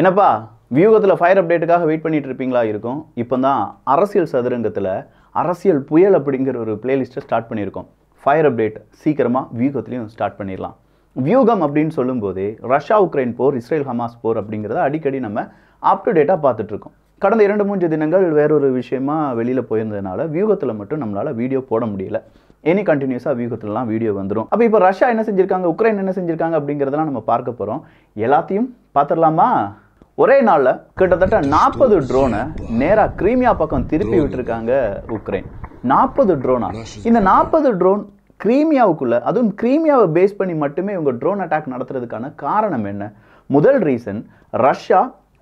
என்னப்பா வியூகத்தில் fire அப்டேட்டுக்காக wait பண்ணிட்டு இருப்பீங்களா இருக்கும் இப்போ தான் அரசியல் சதுரங்கத்தில் அரசியல் புயல் அப்படிங்கிற ஒரு பிளேலிஸ்ட்டை ஸ்டார்ட் பண்ணியிருக்கோம் ஃபயர் அப்டேட் சீக்கிரமாக வியூகத்துலேயும் ஸ்டார்ட் பண்ணிடலாம் வியூகம் அப்படின்னு சொல்லும்போது ரஷ்யா உக்ரைன் போர் இஸ்ரேல் ஹமாஸ் போர் அப்படிங்கிறத அடிக்கடி நம்ம அப் டு டேட்டாக பார்த்துட்ருக்கோம் கடந்த இரண்டு மூன்று தினங்கள் வேறொரு விஷயமா வெளியில் போயிருந்ததுனால வியூகத்தில் மட்டும் நம்மளால் வீடியோ போட முடியல எனி கண்டினியூஸாக வியூகத்துலலாம் வீடியோ வந்துடும் அப்போ இப்போ ரஷ்யா என்ன செஞ்சுருக்காங்க உக்ரைன் என்ன செஞ்சுருக்காங்க அப்படிங்கிறதெல்லாம் நம்ம பார்க்க போகிறோம் எல்லாத்தையும் பார்த்துடலாமா ஒரே நாளில் கிட்டத்தட்ட நாற்பது ட்ரோனை நேராக கிரீமியா பக்கம் திருப்பி விட்டுருக்காங்க உக்ரைன் நாற்பது ட்ரோனா இந்த நாற்பது ட்ரோன் கிரீமியாவுக்குள்ளே அதுவும் கிரீமியாவை பேஸ் பண்ணி மட்டுமே இவங்க ட்ரோன் அட்டாக் நடத்துறதுக்கான காரணம் என்ன முதல் ரீசன் ரஷ்யா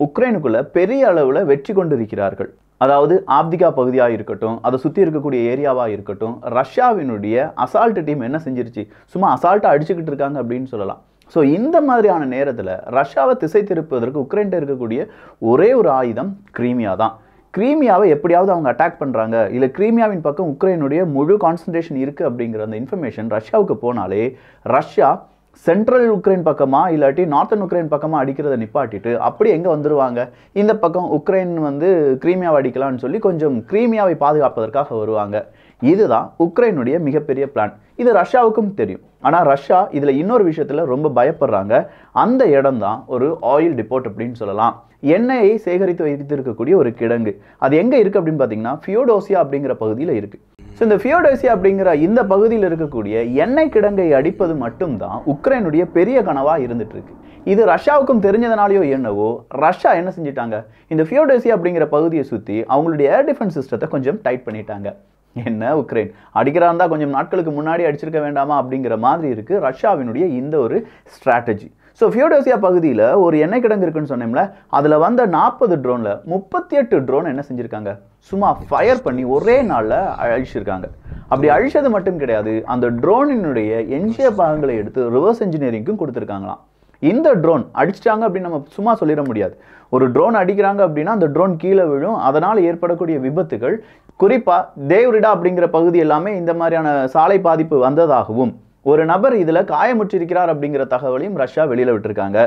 உக்ரைனுக்குள்ளே பெரிய அளவில் வெற்றி கொண்டிருக்கிறார்கள் அதாவது ஆப்திகா பகுதியாக இருக்கட்டும் அதை சுற்றி இருக்கக்கூடிய ஏரியாவாக இருக்கட்டும் ரஷ்யாவினுடைய அசால்ட்டு டீம் என்ன செஞ்சிருச்சு சும்மா அசால்ட்டாக அடிச்சுக்கிட்டு இருக்காங்க அப்படின்னு சொல்லலாம் ஸோ இந்த மாதிரியான நேரத்தில் ரஷ்யாவை திசை திருப்புவதற்கு உக்ரைன்ட்டு இருக்கக்கூடிய ஒரே ஒரு ஆயுதம் கிரீமியா தான் கிரீமியாவை எப்படியாவது அவங்க அட்டாக் பண்ணுறாங்க இல்லை கிரீமியாவின் பக்கம் உக்ரைனுடைய முழு கான்சன்ட்ரேஷன் இருக்குது அப்படிங்கிற அந்த இன்ஃபர்மேஷன் ரஷ்யாவுக்கு போனாலே ரஷ்யா சென்ட்ரல் உக்ரைன் பக்கமாக இல்லாட்டி நார்த்தன் உக்ரைன் பக்கமாக அடிக்கிறத நிப்பாட்டிட்டு அப்படி எங்கே வந்துடுவாங்க இந்த பக்கம் உக்ரைன் வந்து கிரீமியாவை அடிக்கலாம்னு சொல்லி கொஞ்சம் கிரீமியாவை பாதுகாப்பதற்காக வருவாங்க இதுதான் உக்ரைனுடைய மிகப்பெரிய பிளான் இது ரஷ்யாவுக்கும் தெரியும் ஆனால் ரஷ்யா இதில் இன்னொரு விஷயத்தில் ரொம்ப பயப்படுறாங்க அந்த இடம் தான் ஒரு ஆயில் டிப்போர்ட் அப்படின்னு சொல்லலாம் எண்ணெயை சேகரித்து வைத்திருக்கக்கூடிய ஒரு கிடங்கு அது எங்கே இருக்குது அப்படின்னு பார்த்தீங்கன்னா ஃபியோடோசியா அப்படிங்கிற பகுதியில் இருக்குது ஸோ இந்த ஃபியோடோசியா அப்படிங்கிற இந்த பகுதியில் இருக்கக்கூடிய எண்ணெய் கிடங்கை அடிப்பது மட்டும்தான் உக்ரைனுடைய பெரிய கனவாக இருந்துட்டு இருக்கு இது ரஷ்யாவுக்கும் தெரிஞ்சதுனாலையோ என்னவோ ரஷ்யா என்ன செஞ்சிட்டாங்க இந்த ஃபியோடோசியா அப்படிங்கிற பகுதியை சுற்றி அவங்களுடைய ஏர் டிஃபென்ஸ் சிஸ்டத்தை கொஞ்சம் டைட் பண்ணிட்டாங்க என்ன உக்ரைன் அடிக்கிறா இருந்தால் கொஞ்சம் நாட்களுக்கு முன்னாடி அடிச்சிருக்க வேண்டாமா அப்படிங்கிற மாதிரி இருக்குது ரஷ்யாவினுடைய இந்த ஒரு ஸ்ட்ராட்டஜி ஸோ ஃபியோடோசியா பகுதியில் ஒரு எண்ணெய் கிடங்கு இருக்குன்னு சொன்னோம்ல அதில் வந்த நாற்பது ட்ரோனில் முப்பத்தி எட்டு ட்ரோன் என்ன செஞ்சுருக்காங்க சும்மா ஃபயர் பண்ணி ஒரே நாளில் அழிச்சிருக்காங்க அப்படி அழிச்சது மட்டும் கிடையாது அந்த ட்ரோனினுடைய எஞ்சிய பாகங்களை எடுத்து ரிவர்ஸ் இன்ஜினியரிங்க்கும் கொடுத்துருக்காங்களாம் இந்த ட்ரோன் அடிச்சிட்டாங்க அப்படின்னு நம்ம சும்மா சொல்லிட முடியாது ஒரு ட்ரோன் அடிக்கிறாங்க அப்படின்னா அந்த ட்ரோன் கீழே விழும் அதனால் ஏற்படக்கூடிய விபத்துகள் குறிப்பாக தேவ்ரிடா அப்படிங்கிற பகுதி எல்லாமே இந்த மாதிரியான சாலை பாதிப்பு வந்ததாகவும் ஒரு நபர் இதில் காயமுற்றிருக்கிறார் அப்படிங்கிற தகவலையும் ரஷ்யா வெளியில் விட்டுருக்காங்க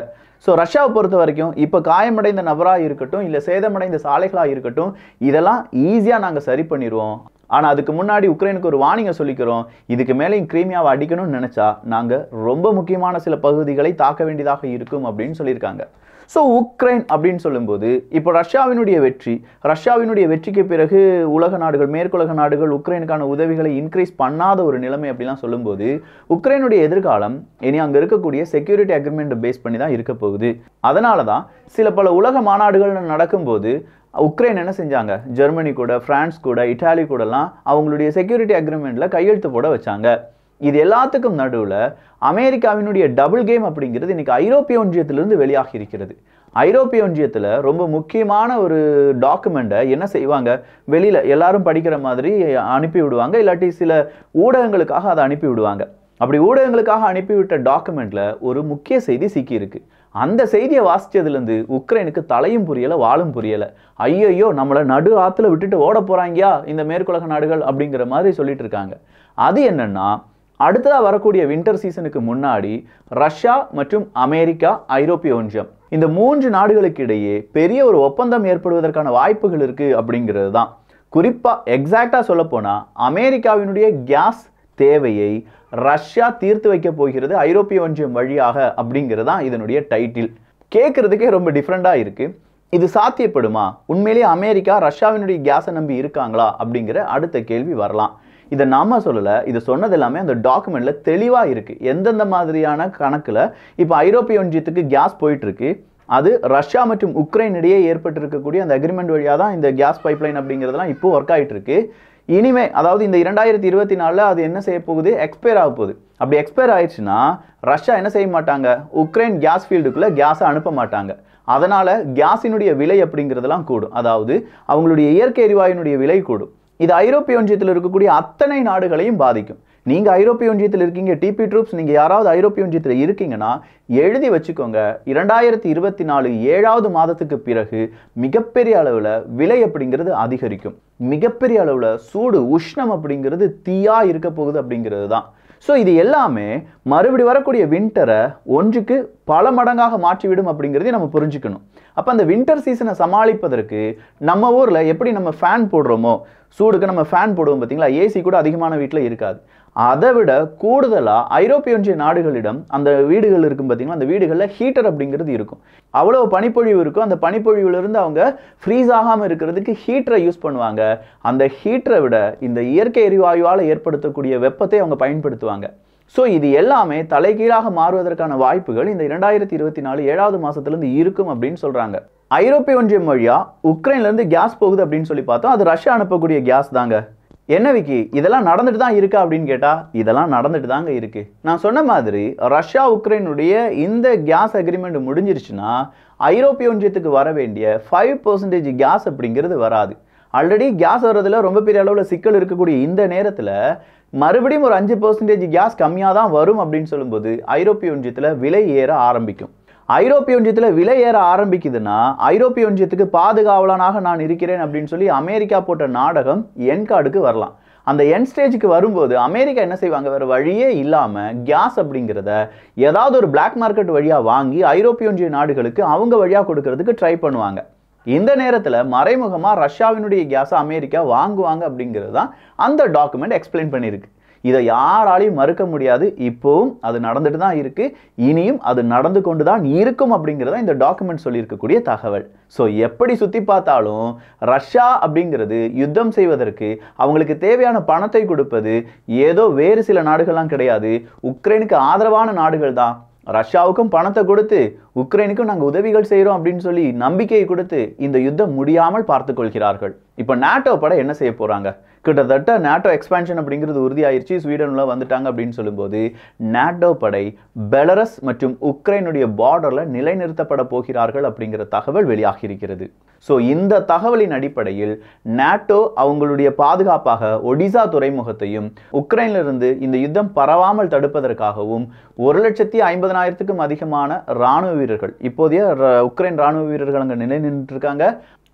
ஸோ ரஷ்யாவை பொறுத்த வரைக்கும் இப்போ காயமடைந்த நபராக இருக்கட்டும் இல்லை சேதமடைந்த சாலைகளாக இருக்கட்டும் இதெல்லாம் ஈஸியாக நாங்கள் சரி பண்ணிடுவோம் ஆனால் அதுக்கு முன்னாடி உக்ரைனுக்கு ஒரு வார்னிங்கை சொல்லிக்கிறோம் இதுக்கு மேலேயும் கிரீமியாவை அடிக்கணும்னு நினச்சா நாங்கள் ரொம்ப முக்கியமான சில பகுதிகளை தாக்க வேண்டியதாக இருக்கும் அப்படின்னு சொல்லியிருக்காங்க ஸோ உக்ரைன் அப்படின்னு சொல்லும்போது இப்போ ரஷ்யாவினுடைய வெற்றி ரஷ்யாவினுடைய வெற்றிக்கு பிறகு உலக நாடுகள் மேற்குலக நாடுகள் உக்ரைனுக்கான உதவிகளை இன்க்ரீஸ் பண்ணாத ஒரு நிலைமை அப்படிலாம் சொல்லும்போது உக்ரைனுடைய எதிர்காலம் இனி அங்கே இருக்கக்கூடிய செக்யூரிட்டி அக்ரிமெண்ட்டை பேஸ் பண்ணி தான் இருக்க போகுது அதனால தான் சில பல உலக மாநாடுகள் நடக்கும்போது உக்ரைன் என்ன செஞ்சாங்க ஜெர்மனி கூட ஃப்ரான்ஸ் கூட இட்டாலி கூடலாம் அவங்களுடைய செக்யூரிட்டி அக்ரிமெண்ட்டில் கையெழுத்து போட வச்சாங்க இது எல்லாத்துக்கும் நடுவில் அமெரிக்காவினுடைய டபுள் கேம் அப்படிங்கிறது இன்றைக்கி ஐரோப்பிய ஒன்றியத்திலிருந்து வெளியாகி இருக்கிறது ஐரோப்பிய ஒன்றியத்தில் ரொம்ப முக்கியமான ஒரு டாக்குமெண்ட்டை என்ன செய்வாங்க வெளியில் எல்லாரும் படிக்கிற மாதிரி அனுப்பி விடுவாங்க இல்லாட்டி சில ஊடகங்களுக்காக அதை அனுப்பி விடுவாங்க அப்படி ஊடகங்களுக்காக அனுப்பிவிட்ட டாக்குமெண்ட்டில் ஒரு முக்கிய செய்தி சிக்கியிருக்கு அந்த செய்தியை வாசித்ததுலேருந்து உக்ரைனுக்கு தலையும் புரியலை வாழும் புரியலை ஐயையோ நம்மளை நடு ஆற்றுல விட்டுட்டு ஓட போகிறாங்கயா இந்த மேற்குலக நாடுகள் அப்படிங்கிற மாதிரி சொல்லிட்டு இருக்காங்க அது என்னென்னா அடுத்ததாக வரக்கூடிய வின்டர் சீசனுக்கு முன்னாடி ரஷ்யா மற்றும் அமெரிக்கா ஐரோப்பிய ஒன்றியம் இந்த மூன்று நாடுகளுக்கு இடையே பெரிய ஒரு ஒப்பந்தம் ஏற்படுவதற்கான வாய்ப்புகள் இருக்குது அப்படிங்கிறது தான் குறிப்பாக எக்ஸாக்டாக சொல்லப்போனால் அமெரிக்காவினுடைய கேஸ் தேவையை ரஷ்யா தீர்த்து வைக்க போகிறது ஐரோப்பிய ஒன்றியம் வழியாக அப்படிங்கிறது தான் இதனுடைய டைட்டில் கேட்குறதுக்கே ரொம்ப டிஃப்ரெண்ட்டாக இருக்குது இது சாத்தியப்படுமா உண்மையிலேயே அமெரிக்கா ரஷ்யாவினுடைய கேஸை நம்பி இருக்காங்களா அப்படிங்கிற அடுத்த கேள்வி வரலாம் இதை நாம சொல்லலை இது சொன்னது எல்லாமே அந்த டாக்குமெண்ட்டில் தெளிவாக இருக்குது எந்தெந்த மாதிரியான கணக்கில் இப்போ ஐரோப்பிய ஒன்றியத்துக்கு கேஸ் போயிட்டுருக்கு அது ரஷ்யா மற்றும் உக்ரைன் இடையே ஏற்பட்டிருக்கக்கூடிய அந்த அக்ரிமெண்ட் வழியாக தான் இந்த கேஸ் பைப்லைன் அப்படிங்கிறதுலாம் இப்போ ஒர்க் ஆகிட்டு இருக்கு இனிமே அதாவது இந்த இரண்டாயிரத்தி இருபத்தி நாலில் அது என்ன செய்ய போகுது எக்ஸ்பயர் ஆக போகுது அப்படி எக்ஸ்பயர் ஆயிடுச்சுன்னா ரஷ்யா என்ன செய்ய மாட்டாங்க உக்ரைன் கேஸ் ஃபீல்டுக்குள்ளே கேஸை அனுப்ப மாட்டாங்க அதனால் கேஸினுடைய விலை அப்படிங்கிறதுலாம் கூடும் அதாவது அவங்களுடைய இயற்கை எரிவாயுனுடைய விலை கூடும் இது ஐரோப்பிய ஒன்றியத்தில் இருக்கக்கூடிய அத்தனை நாடுகளையும் பாதிக்கும் நீங்கள் ஐரோப்பிய ஒன்றியத்தில் இருக்கீங்க டிபி ட்ரூப்ஸ் நீங்கள் யாராவது ஐரோப்பிய ஒன்றியத்தில் இருக்கீங்கன்னா எழுதி வச்சுக்கோங்க இரண்டாயிரத்தி இருபத்தி நாலு ஏழாவது மாதத்துக்கு பிறகு மிகப்பெரிய அளவில் விலை அப்படிங்கிறது அதிகரிக்கும் மிகப்பெரிய அளவில் சூடு உஷ்ணம் அப்படிங்கிறது தீயாக இருக்க போகுது அப்படிங்கிறது தான் ஸோ இது எல்லாமே மறுபடி வரக்கூடிய வின்டரை ஒன்றுக்கு பல மடங்காக மாற்றிவிடும் அப்படிங்கிறதையும் நம்ம புரிஞ்சுக்கணும் அப்போ அந்த வின்டர் சீசனை சமாளிப்பதற்கு நம்ம ஊரில் எப்படி நம்ம ஃபேன் போடுறோமோ சூடுக்கு நம்ம ஃபேன் போடுவோம் பார்த்தீங்களா ஏசி கூட அதிகமான வீட்டில் இருக்காது அதை விட கூடுதலாக ஐரோப்பிய ஒன்றிய நாடுகளிடம் அந்த வீடுகள் இருக்கும் பார்த்திங்கன்னா அந்த வீடுகளில் ஹீட்டர் அப்படிங்கிறது இருக்கும் அவ்வளோ பனிப்பொழிவு இருக்கும் அந்த பனிப்பொழிவுலேருந்து அவங்க ஃப்ரீஸ் ஆகாமல் இருக்கிறதுக்கு ஹீட்டரை யூஸ் பண்ணுவாங்க அந்த ஹீட்டரை விட இந்த இயற்கை எரிவாயுவால் ஏற்படுத்தக்கூடிய வெப்பத்தை அவங்க பயன்படுத்துவாங்க ஸோ இது எல்லாமே தலைகீழாக மாறுவதற்கான வாய்ப்புகள் இந்த இரண்டாயிரத்தி இருபத்தி நாலு ஏழாவது மாதத்துலேருந்து இருக்கும் அப்படின்னு சொல்கிறாங்க ஐரோப்பிய ஒன்றியம் வழியாக உக்ரைன்லேருந்து கேஸ் போகுது அப்படின்னு சொல்லி பார்த்தோம் அது ரஷ்யா அனுப்பக்கூடிய கேஸ் தாங்க என்ன விக்கி இதெல்லாம் நடந்துட்டு தான் இருக்கா அப்படின்னு கேட்டால் இதெல்லாம் நடந்துட்டு தாங்க இருக்குது நான் சொன்ன மாதிரி ரஷ்யா உக்ரைனுடைய இந்த கேஸ் அக்ரிமெண்ட் முடிஞ்சிருச்சுன்னா ஐரோப்பிய ஒன்றியத்துக்கு வர வேண்டிய ஃபைவ் பர்சன்டேஜ் கேஸ் அப்படிங்கிறது வராது ஆல்ரெடி கேஸ் வர்றதுல ரொம்ப பெரிய அளவில் சிக்கல் இருக்கக்கூடிய இந்த நேரத்தில் மறுபடியும் ஒரு அஞ்சு பர்சன்டேஜ் கேஸ் கம்மியாக தான் வரும் அப்படின்னு சொல்லும்போது ஐரோப்பிய ஒன்றியத்தில் விலை ஏற ஆரம்பிக்கும் ஐரோப்பிய ஒன்றியத்தில் விலை ஏற ஆரம்பிக்குதுன்னா ஐரோப்பிய ஒன்றியத்துக்கு பாதுகாவலனாக நான் இருக்கிறேன் அப்படின்னு சொல்லி அமெரிக்கா போட்ட நாடகம் என்கார்டுக்கு வரலாம் அந்த என் ஸ்டேஜுக்கு வரும்போது அமெரிக்கா என்ன செய்வாங்க வேறு வழியே இல்லாமல் கேஸ் அப்படிங்கிறத ஏதாவது ஒரு பிளாக் மார்க்கெட் வழியாக வாங்கி ஐரோப்பிய ஒன்றிய நாடுகளுக்கு அவங்க வழியாக கொடுக்கறதுக்கு ட்ரை பண்ணுவாங்க இந்த நேரத்தில் மறைமுகமாக ரஷ்யாவினுடைய கேஸை அமெரிக்கா வாங்குவாங்க அப்படிங்கிறது தான் அந்த டாக்குமெண்ட் எக்ஸ்பிளைன் பண்ணியிருக்கு இதை யாராலையும் மறுக்க முடியாது இப்போவும் அது நடந்துட்டு தான் இருக்குது இனியும் அது நடந்து கொண்டு தான் இருக்கும் அப்படிங்கிறத இந்த டாக்குமெண்ட் சொல்லியிருக்கக்கூடிய தகவல் ஸோ எப்படி சுற்றி பார்த்தாலும் ரஷ்யா அப்படிங்கிறது யுத்தம் செய்வதற்கு அவங்களுக்கு தேவையான பணத்தை கொடுப்பது ஏதோ வேறு சில நாடுகள்லாம் கிடையாது உக்ரைனுக்கு ஆதரவான நாடுகள் தான் ரஷ்யாவுக்கும் பணத்தை கொடுத்து உக்ரைனுக்கும் நாங்கள் உதவிகள் செய்கிறோம் அப்படின்னு சொல்லி நம்பிக்கையை கொடுத்து இந்த யுத்தம் முடியாமல் பார்த்துக்கொள்கிறார்கள் இப்போ நாட்டோ படம் என்ன செய்ய போகிறாங்க கிட்டத்தட்ட நேட்டோ எக்ஸ்பேன்ஷன் அப்படிங்கிறது உறுதியாயிருச்சு ஸ்வீடனில் வந்துட்டாங்க அப்படின்னு சொல்லும்போது நேட்டோ படை பெலரஸ் மற்றும் உக்ரைனுடைய பார்டரில் நிலைநிறுத்தப்பட போகிறார்கள் அப்படிங்கிற தகவல் வெளியாகி இருக்கிறது ஸோ இந்த தகவலின் அடிப்படையில் நேட்டோ அவங்களுடைய பாதுகாப்பாக ஒடிசா துறைமுகத்தையும் உக்ரைனிலிருந்து இந்த யுத்தம் பரவாமல் தடுப்பதற்காகவும் ஒரு லட்சத்தி ஐம்பதனாயிரத்துக்கும் அதிகமான இராணுவ வீரர்கள் இப்போதைய உக்ரைன் இராணுவ வீரர்கள் அங்கே நிலை நின்றுருக்காங்க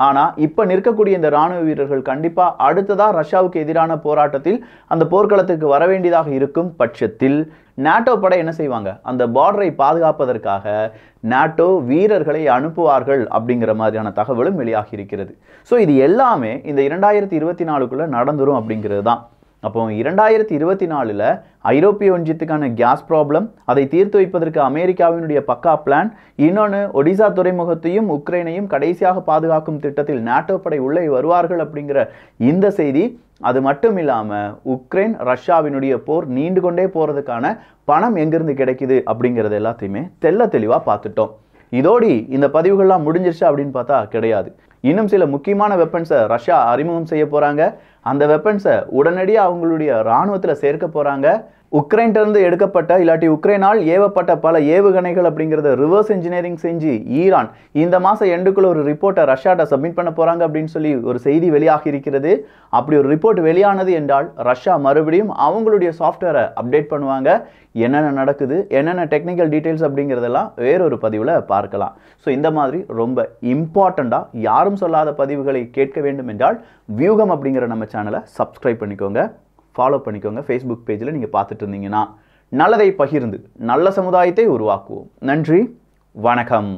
ஆனால் இப்போ நிற்கக்கூடிய இந்த ராணுவ வீரர்கள் கண்டிப்பாக அடுத்ததாக ரஷ்யாவுக்கு எதிரான போராட்டத்தில் அந்த போர்க்களத்துக்கு வர வேண்டியதாக இருக்கும் பட்சத்தில் நாட்டோ படை என்ன செய்வாங்க அந்த பார்டரை பாதுகாப்பதற்காக நாட்டோ வீரர்களை அனுப்புவார்கள் அப்படிங்கிற மாதிரியான தகவலும் வெளியாகி இருக்கிறது ஸோ இது எல்லாமே இந்த இரண்டாயிரத்தி இருபத்தி நாலுக்குள்ளே நடந்துரும் அப்படிங்கிறது தான் அப்போ இரண்டாயிரத்தி இருபத்தி நாலில் ஐரோப்பிய ஒன்றியத்துக்கான கேஸ் ப்ராப்ளம் அதை தீர்த்து வைப்பதற்கு அமெரிக்காவினுடைய பக்கா பிளான் இன்னொன்று ஒடிசா துறைமுகத்தையும் உக்ரைனையும் கடைசியாக பாதுகாக்கும் திட்டத்தில் நாட்டோ படை உள்ளே வருவார்கள் அப்படிங்கிற இந்த செய்தி அது மட்டும் இல்லாமல் உக்ரைன் ரஷ்யாவினுடைய போர் நீண்டு கொண்டே போகிறதுக்கான பணம் எங்கேருந்து கிடைக்குது அப்படிங்கிறது எல்லாத்தையுமே தெல்ல தெளிவாக பார்த்துட்டோம் இதோடி இந்த பதிவுகள்லாம் முடிஞ்சிருச்சு அப்படின்னு பார்த்தா கிடையாது இன்னும் சில முக்கியமான வெப்பன்ஸை ரஷ்யா அறிமுகம் செய்ய போகிறாங்க அந்த வெப்பன்ஸை உடனடியாக அவங்களுடைய இராணுவத்தில் சேர்க்க போகிறாங்க உக்ரைன்கிட்டருந்து எடுக்கப்பட்ட இல்லாட்டி உக்ரைனால் ஏவப்பட்ட பல ஏவுகணைகள் அப்படிங்கிறத ரிவர்ஸ் இன்ஜினியரிங் செஞ்சு ஈரான் இந்த மாதம் எண்டுக்குள்ள ஒரு ரிப்போர்ட்டை ரஷ்யாட்ட சப்மிட் பண்ண போகிறாங்க அப்படின்னு சொல்லி ஒரு செய்தி வெளியாகி இருக்கிறது அப்படி ஒரு ரிப்போர்ட் வெளியானது என்றால் ரஷ்யா மறுபடியும் அவங்களுடைய சாஃப்ட்வேரை அப்டேட் பண்ணுவாங்க என்னென்ன நடக்குது என்னென்ன டெக்னிக்கல் டீட்டெயில்ஸ் அப்படிங்கிறதெல்லாம் வேறொரு பதிவில் பார்க்கலாம் ஸோ இந்த மாதிரி ரொம்ப இம்பார்ட்டண்ட்டாக யாரும் சொல்லாத பதிவுகளை கேட்க வேண்டும் என்றால் வியூகம் அப்படிங்கிற நம்ம சேனலை சப்ஸ்கிரைப் பண்ணிக்கோங்க ஃபாலோ பண்ணிக்கோங்க ஃபேஸ்புக் பேஜில் நீங்கள் பார்த்துட்டு இருந்தீங்கன்னா நல்லதை பகிர்ந்து நல்ல சமுதாயத்தை உருவாக்குவோம் நன்றி வணக்கம்